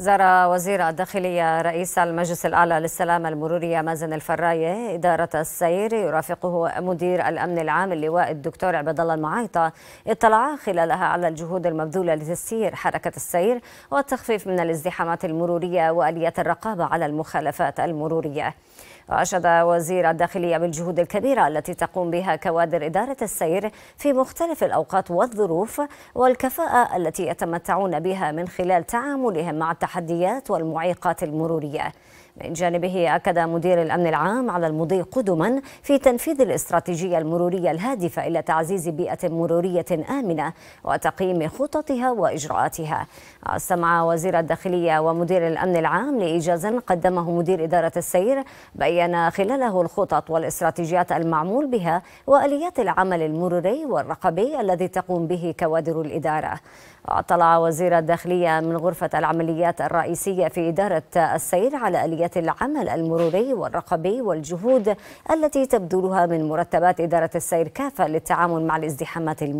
زار وزير الداخلية رئيس المجلس الأعلى للسلامة المرورية مازن الفراية إدارة السير يرافقه مدير الأمن العام اللواء الدكتور عبد الله المعايطة اطلع خلالها على الجهود المبذولة لتسيير حركة السير والتخفيف من الازدحامات المرورية وآلية الرقابة على المخالفات المرورية. وأشاد وزير الداخلية بالجهود الكبيرة التي تقوم بها كوادر إدارة السير في مختلف الأوقات والظروف والكفاءة التي يتمتعون بها من خلال تعاملهم مع التحديات والمعيقات المرورية من جانبه أكد مدير الأمن العام على المضي قدما في تنفيذ الاستراتيجية المرورية الهادفة إلى تعزيز بيئة مرورية آمنة وتقييم خططها وإجراءاتها استمع وزير الداخلية ومدير الأمن العام لإيجاز قدمه مدير إدارة السير بيّن خلاله الخطط والاستراتيجيات المعمول بها وآليات العمل المروري والرقبي الذي تقوم به كوادر الإدارة اطلع وزير الداخلية من غرفة العمليات الرئيسية في إدارة السير على آليات عملية العمل المروري والرقبي والجهود التي تبذلها من مرتبات إدارة السير كافة للتعامل مع الازدحامات المرورية